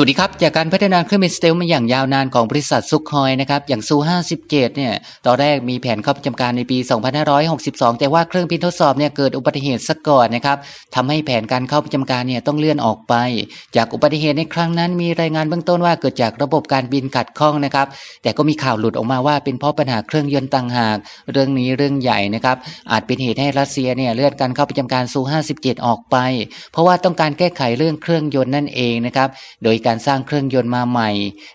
สวัสดีครับจากการพัฒนาเครื่องบินสเตลมาอย่างยาวนานของบริษัทซุกคอยนะครับอย่างซู57เนี่ยตอนแรกมีแผนเข้าประจำการในปี2562แต่ว่าเครื่องบินทดสอบเนี่ยเกิดอุบัติเหตุซะก่อนนะครับทำให้แผนการเข้าประจำการเนี่ยต้องเลื่อนออกไป จากอุบัติเหตุในครั้งนั้นมีรายงานเบื้องต้นว่าเกิดจากระบบการบินขัดข้องนะครับแต่ก็มีข่าวหลุดออกมาว่าเป็นเพราะปัญหาเครื่องยนต์ต่างหากเรื่องนี้เรื่องใหญ่นะครับอาจเป็นเหตุให้รัสเซียเนี่ยเลื่อนการเข้าประจำการซู57 ออกไป เพราะว่าต้องการแก้ไขเรื่องเครื่องยนต์นั่นเองนะครับโดยการสร้างเครื่องยนต์มาใหม่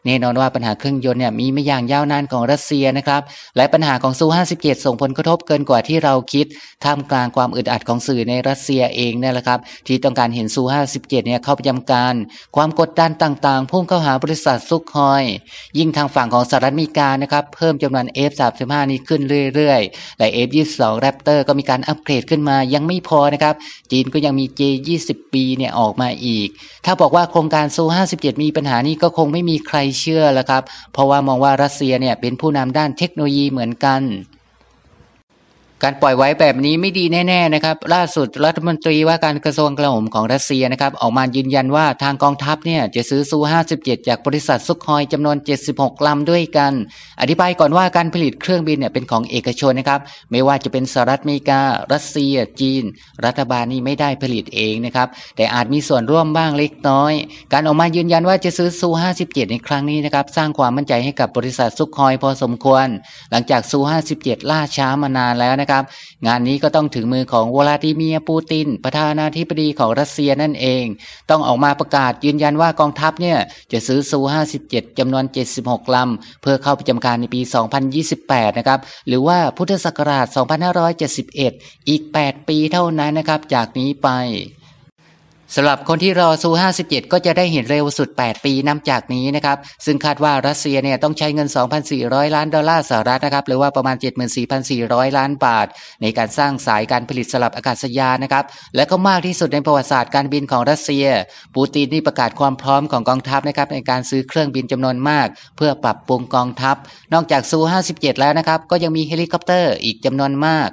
แน่นอนว่าปัญหาเครื่องยนต์เนี่ยมีไม่อย่างยาวนานของรัสเซียนะครับ และปัญหาของซู57ส่งผลกระทบเกินกว่าที่เราคิดท่ามกลางความอึดอัดของสื่อในรัสเซียเองนี่แหละครับ ที่ต้องการเห็นซู57เนี่ยเข้าไปยำการ ความกดดันต่างๆพุ่งเข้าหาบริษัทซุกฮอยยิ่งทางฝั่งของสหรัฐอเมริกานะครับเพิ่มจำนวน F35 นี้ขึ้นเรื่อย ๆ และ F22 Raptor ก็มีการอัปเกรดขึ้นมายังไม่พอนะครับจีนก็ยังมี j 2 0ีเนี่ยออกมาอีกถ้าบอกว่าโครงการซู57เกีดมีปัญหานี้ก็คงไม่มีใครเชื่อแล้วครับ เพราะว่ามองว่ารัสเซียเนี่ยเป็นผู้นำด้านเทคโนโลยีเหมือนกันการปล่อยไว้แบบนี้ไม่ดีแน่ๆนะครับ ล่าสุดรัฐมนตรีว่าการกระทรวงกลาโหมของรัสเซียนะครับออกมายืนยันว่าทางกองทัพเนี่ยจะซื้อซู 57 จากบริษัทซุกฮอยจำนวน 76 ลำด้วยกัน อธิบายก่อนว่าการผลิตเครื่องบินเนี่ยเป็นของเอกชนนะครับ ไม่ว่าจะเป็นสหรัฐอเมริกา รัสเซีย จีน รัฐบาลนี่ไม่ได้ผลิตเองนะครับ แต่อาจมีส่วนร่วมบ้างเล็กน้อย การออกมายืนยันว่าจะซื้อซู57 ในครั้งนี้นะครับสร้างความมั่นใจให้กับบริษัทซุกฮอยพอสมควร หลังจากซู57 ล่าช้ามานานแล้วนะครับครับงานนี้ก็ต้องถึงมือของวลาดิเมียปูติน ประธานาธิบดีของรัสเซียนั่นเอง ต้องออกมาประกาศยืนยันว่ากองทัพเนี่ยจะซื้อซู 57 จำนวน 76 ลำเพื่อเข้าประจำการในปี 2028 นะครับหรือว่าพุทธศักราช 2571 อีก 8 ปีเท่านั้นนะครับจากนี้ไปสำหรับคนที่รอซู 57 ก็จะได้เห็นเร็วสุด 8 ปีนับจากนี้นะครับ ซึ่งคาดว่ารัสเซียเนี่ยต้องใช้เงิน 2,400 ล้านดอลลาร์สหรัฐนะครับ หรือว่าประมาณ 74,400 ล้านบาท ในการสร้างสายการผลิตสลับอากาศยานนะครับ และก็มากที่สุดในประวัติศาสตร์การบินของรัสเซีย ปูตินนี่ประกาศความพร้อมของกองทัพนะครับในการซื้อเครื่องบินจำนวนมาก เพื่อปรับปรุงกองทัพ นอกจากซู 57 แล้วนะครับ ก็ยังมีเฮลิคอปเตอร์อีกจำนวนมาก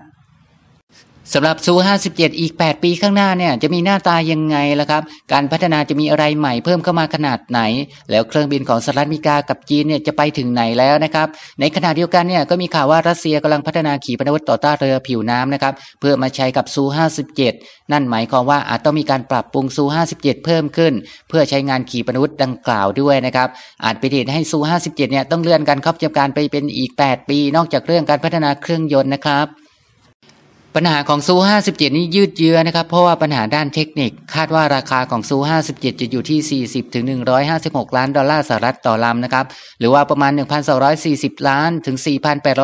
สำหรับซู57 อีก 8 ปีข้างหน้า เนี่ย จะมีหน้าตายังไงล่ะครับ การพัฒนาจะมีอะไรใหม่เพิ่มเข้ามาขนาดไหน แล้วเครื่องบินของสหรัฐอเมริกากับจีน เนี่ย จะไปถึงไหนแล้วนะครับ ในขณะเดียวกัน เนี่ย ก็มีข่าวว่ารัสเซียกำลังพัฒนาขีปนาวุธ ต่อต้านเรือผิวน้ำนะครับ เพื่อมาใช้กับซู 57 นั่นหมายความว่าอาจต้องมีการปรับปรุงซู57เพิ่มขึ้น เพื่อใช้งานขีปนาวุธดังกล่าวด้วยนะครับ อาจเป็นเหตุให้ซู57เนี่ยต้องเลื่อนการครอบจำการไปเป็นอีก 8 ปี นอกจากเรื่องการพัฒนาเครื่องยนต์นะครับปัญหาของซู57 นี้ยืดเยื้อนะครับเพราะว่าปัญหาด้านเทคนิคคาดว่าราคาของซู57จะอยู่ที่ 40ถึง156 ล้านดอลลาร์สหรัฐต่อลำนะครับหรือว่าประมาณ1,240ล้าน ถึง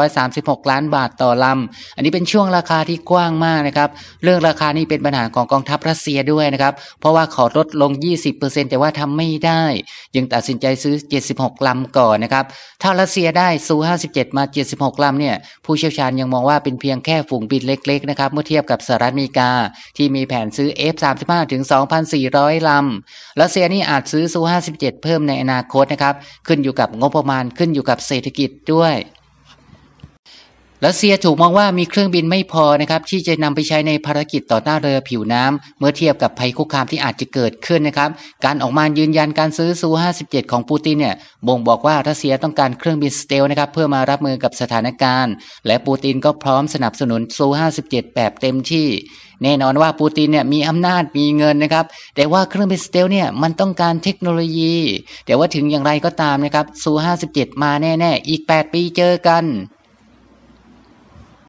4,836 ล้านบาทต่อลำอันนี้เป็นช่วงราคาที่กว้างมากนะครับเรื่องราคานี้เป็นปัญหาของกองทัพรัสเซียด้วยนะครับเพราะว่าขอลดลง 20%แต่ว่าทำไม่ได้ยังตัดสินใจซื้อ 76ลำก่อนนะครับถ้ารัสเซียได้ซู57มา 76ลำเนี่ยผู้เชี่ยวชาญยังมองว่าเป็นเพียงแค่ฝูงบินเล็ก็กนะครับเมื่อเทียบกับสหรัฐอเมริกาที่มีแผนซื้อ F35 ถึง 2,400 ลำ รัสเซียนี่อาจซื้อซู57 เพิ่มในอนาคตนะครับ ขึ้นอยู่กับงบประมาณขึ้นอยู่กับเศรษฐกิจด้วยรัสเซียถูกมองว่ามีเครื่องบินไม่พอนะครับที่จะนำไปใช้ในภารกิจต่อต้านเรือผิวน้ำ เมื่อเทียบกับภัยคุกคามที่อาจจะเกิดขึ้นนะครับการออกมายืนยันการซื้อซู57 ของปูตินเนี่ยบ่งบอกว่ารัสเซียต้องการเครื่องบินสเตลนะครับเพื่อมารับมือกับสถานการณ์ และปูตินก็พร้อมสนับสนุนซู57แบบเต็มที่แน่นอนว่าปูตินเนี่ยมีอำนาจมีเงินนะครับแต่ว่าเครื่องบินสเตลเนี่ยมันต้องการเทคโนโลยี แต่ว่าถึงอย่างไรก็ตามนะครับซู57มาแน่ๆอีก8ปีเจอกัน